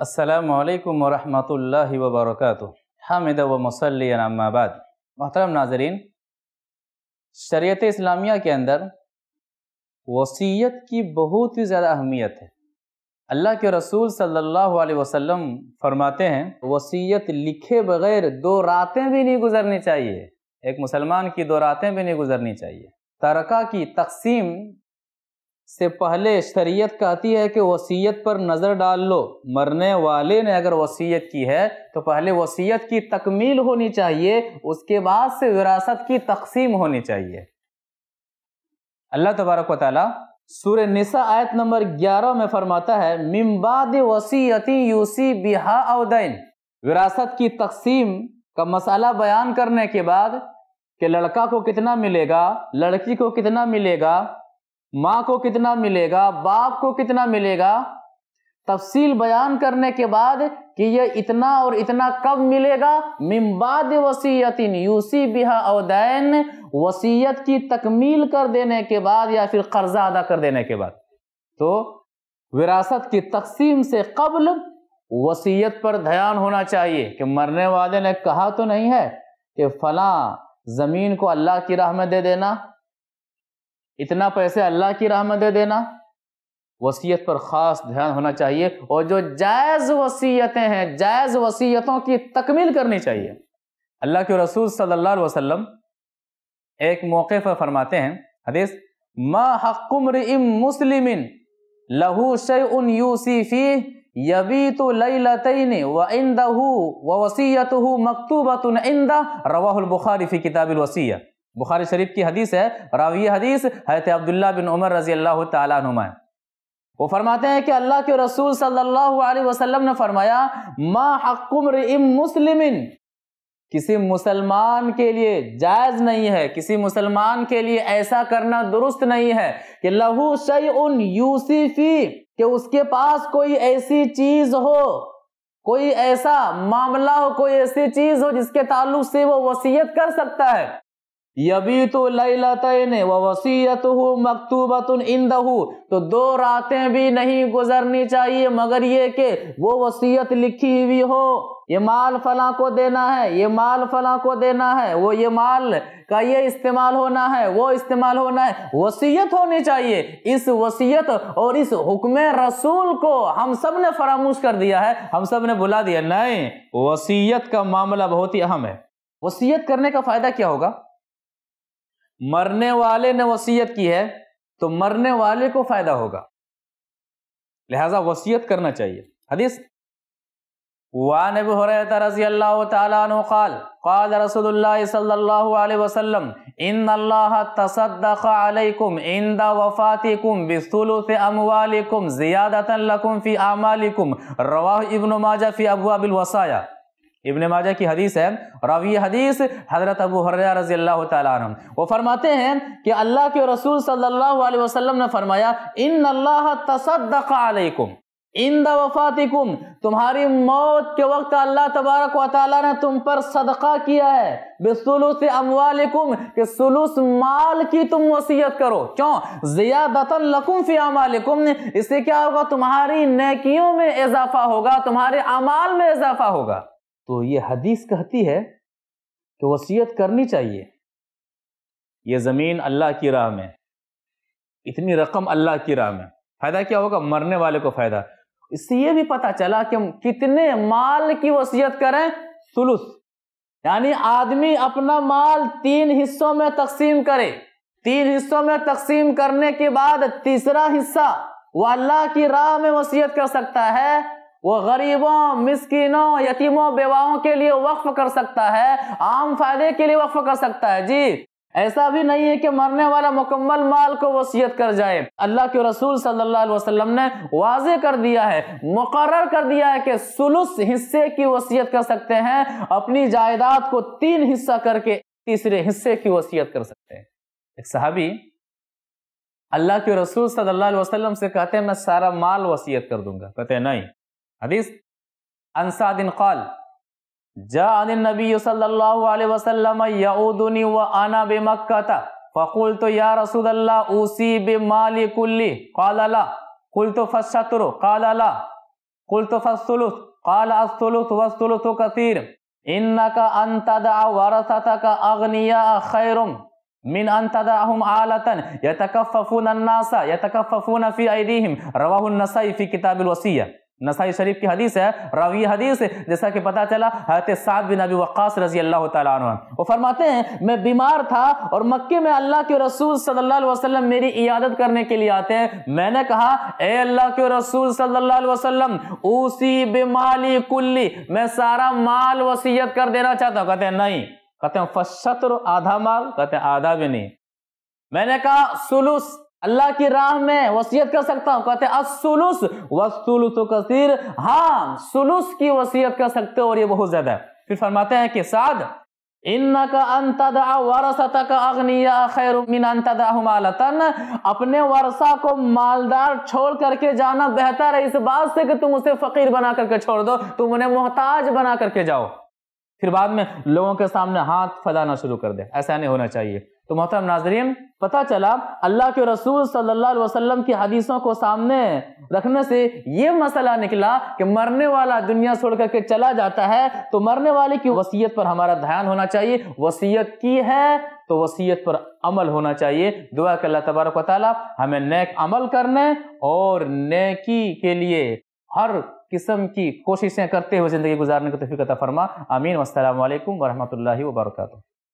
असलम वरहमल वबरक हामिद व मुसलबाद मोहतरम नाजरीन शरीत इस्लामिया के अंदर वसीयत की बहुत ही ज़्यादा अहमियत है अल्लाह के रसूल सल्लल्लाहु अलैहि वसल्लम फरमाते हैं वसीयत लिखे बगैर दो रातें भी नहीं गुजरनी चाहिए एक मुसलमान की दो रातें भी नहीं गुजरनी चाहिए तरका की तकसीम से पहले शरीयत कहती है कि वसीयत पर नज़र डाल लो मरने वाले ने अगर वसीयत की है तो पहले वसीयत की तकमील होनी चाहिए उसके बाद से विरासत की तकसीम होनी चाहिए अल्लाह तबारक वाली सूर्य निसा आयत नंबर 11 में फरमाता है मिम्बाद वसीयती यूसी बिहा अवदैन विरासत की तकसीम का मसाला बयान करने के बाद कि लड़का को कितना मिलेगा लड़की को कितना मिलेगा माँ को कितना मिलेगा बाप को कितना मिलेगा तफसील बयान करने के बाद कि यह इतना और इतना कब मिलेगा मिम्बाद इन यूसी बिहा अवदैन वसीयत की तकमील कर देने के बाद या फिर कर्जा अदा कर देने के बाद तो विरासत की तकसीम से कबल वसीयत पर ध्यान होना चाहिए कि मरने वाले ने कहा तो नहीं है कि फला ज़मीन को अल्लाह की राह में दे देना इतना पैसे अल्लाह की राह में दे देना वसीयत पर ख़ास ध्यान होना चाहिए और जो जायज़ वसीयतें हैं जायज़ वसीयतों की तकमील करनी चाहिए अल्लाह के रसूल सल्लल्लाहु अलैहि वसल्लम एक मौके पर फरमाते हैं हदीस मा हकुमर इम मुस्लिम लहू शय यूसीफ़ी यबी तो लई व इंदू व वसीयत मकतूबत इंदा रवाहुल बुखारी फ़ी किताबिल वसीयत बुखारी शरीफ की हदीस है रावी हदीस हजरत अब्दुल्ला बिन उमर रजी अल्लाह तुम वो फरमाते हैं कि अल्लाह के रसूल सल्लल्लाहु अलैहि वसल्लम ने फरमाया मा हकुम मुस्लिम किसी मुसलमान के लिए जायज नहीं है किसी मुसलमान के लिए ऐसा करना दुरुस्त नहीं है कि लहू शई उन यूसीफी कि उसके पास कोई ऐसी चीज हो कोई ऐसा मामला हो कोई ऐसी चीज हो जिसके ताल्लुक से वो वसीयत कर सकता है यबीतु लैलतैन व वसीयतहु मकतूबतुन इंदहु तो दो रातें भी नहीं गुजरनी चाहिए मगर ये कि वो वसीयत लिखी हुई हो ये माल फला को देना है ये माल फला को देना है वो ये माल का ये इस्तेमाल होना है वो इस्तेमाल होना है वसीयत होनी चाहिए इस वसीयत और इस हुक्म रसूल को हम सब ने फरामोश कर दिया है हम सब ने बुला दिया नहीं वसीयत का मामला बहुत ही अहम है वसीयत करने का फायदा क्या होगा मरने वाले ने वसीयत की है तो मरने वाले को फायदा होगा लिहाजा वसीयत करना चाहिए हदीस वान अबी हुरैरा रज़ियल्लाहु तआला अन्हु قال قال رسول الله صلى الله عليه وسلم ان الله تصدق عليكم عند وفاتكم بثلث اموالكم زيادة لكم في اعمالكم رواه ابن ماجه في ابواب الوصايا इबन माजा की हदीस है और अब ये हदीस हज़रत अबू हर रजी अल्लाह तम वो फरमाते हैं कि अल्लाह के रसूल सल्लल्लाहु अलैहि वसल्लम ने फरमाया इन अल्लाह तसदकुम इन दफातिकुम तुम्हारी मौत के वक्त अल्लाह तबारक वाली ने तुम पर सदका किया है बेसुलूस अमवालिकुम के सुलूस माल की तुम वसीयत करो क्यों ज़ियादतन लकुम फी अमालिकुम इससे क्या होगा तुम्हारी नेकियों में इजाफा होगा तुम्हारे अमाल में इजाफा होगा तो ये हदीस कहती है कि वसीयत करनी चाहिए ये ज़मीन अल्लाह की राह में इतनी रकम अल्लाह की राह में फ़ायदा क्या होगा मरने वाले को फ़ायदा इससे ये भी पता चला कि हम कितने माल की वसीयत करें सुलुस यानी आदमी अपना माल तीन हिस्सों में तकसीम करे तीन हिस्सों में तकसीम करने के बाद तीसरा हिस्सा वो अल्लाह की राह में वसीयत कर सकता है वो गरीबों मिसकिनों यतीमों बेवाओं के लिए वक्फ कर सकता है आम फायदे के लिए वक्फ कर सकता है जी ऐसा भी नहीं है कि मरने वाला मुकम्मल माल को वसीयत कर जाए अल्लाह के रसूल सल्लल्लाहु अलैहि वसल्लम ने वाजे कर दिया है मुकर कर दिया है कि सुलुस हिस्से की वसीयत कर सकते हैं अपनी जायदाद को तीन हिस्सा करके तीसरे हिस्से की वसीयत कर सकते हैं एक सहाबी अल्लाह के रसूल सल्लल्लाहु अलैहि वसल्लम से कहते हैं मैं सारा माल वसीयत कर दूंगा कहते हैं नहीं حديث عن سعد قال جاءني النبي صلى الله عليه وسلم يعودني وأنا بمكة فقلت يا رسول الله أوصي بمالي كلي قال لا قلت فالشطر قال لا قلت فالثلث قال الثلث والثلث كثير إنك أن تدع ورثتك أغنياء خير من أن تدعهم عالة يتكففون الناس يتكففون في أيديهم رواه النسائي في كتاب الوصية नसाई शरीफ की हदीस है रवी हदीस जैसा कि पता चला हरत सात बिन अबी वक्स रजी अल्लाह तुम वो फरमाते हैं मैं बीमार था और मक्के में अल्लाह के रसूल सल्लल्लाहु अलैहि वसल्लम मेरी इयादत करने के लिए आते हैं मैंने कहा ए अल्लाह के रसूल सल्लल्लाहु अलैहि वसल्लम उसी बेमाली कुल्ली मैं सारा माल वसीयत कर देना चाहता हूँ कहते हैं नहीं कहते हैं फशत्र आधा माल कहते हैं आधा भी नहीं मैंने कहा सुलूस अल्लाह की राह में वसीयत कर सकता हूं कहते असुलुस वसुलुस कसीर हाँ सुलुस की वसीयत कर सकते हो और ये बहुत ज्यादा है फिर फरमाते हैं कि साध अपने वारसा को मालदार छोड़ करके जाना बेहतर है इस बात से कि तुम उसे फकीर बना करके छोड़ दो तुम उन्हें मोहताज बना करके जाओ फिर बाद में लोगों के सामने हाथ फैलाना शुरू कर दे ऐसा नहीं होना चाहिए तो मोहतरम नाजरीन पता चला अल्लाह के रसूल सल्लल्लाहु अलैहि वसल्लम की हदीसों को सामने रखने से ये मसला निकला कि मरने वाला दुनिया छोड़ करके चला जाता है तो मरने वाले की वसीयत पर हमारा ध्यान होना चाहिए वसीयत की है तो वसीयत पर अमल होना चाहिए दुआ के अल्लाह तबारक वाली हमें नेक अमल करने और नेकी के लिए हर किस्म की कोशिशें करते हुए ज़िंदगी गुजारने को तफीकता फरमा अमीन असल वरहमल वर्का